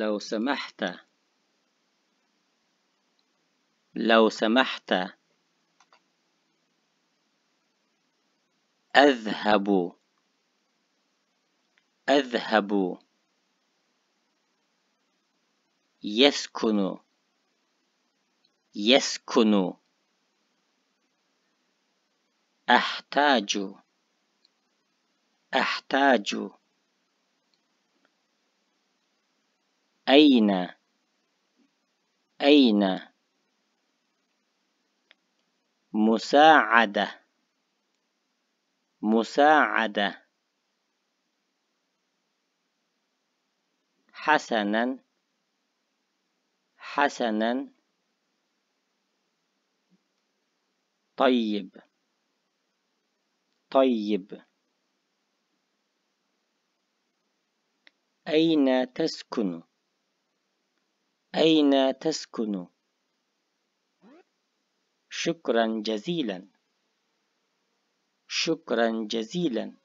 لو سمحت لو سمحت أذهب أذهب يسكن يسكن أحتاج أحتاج أين أين مساعدة مساعدة حسنا حسنا طيب طيب أين تسكن أين تسكن؟ شكرا جزيلا شكرا جزيلا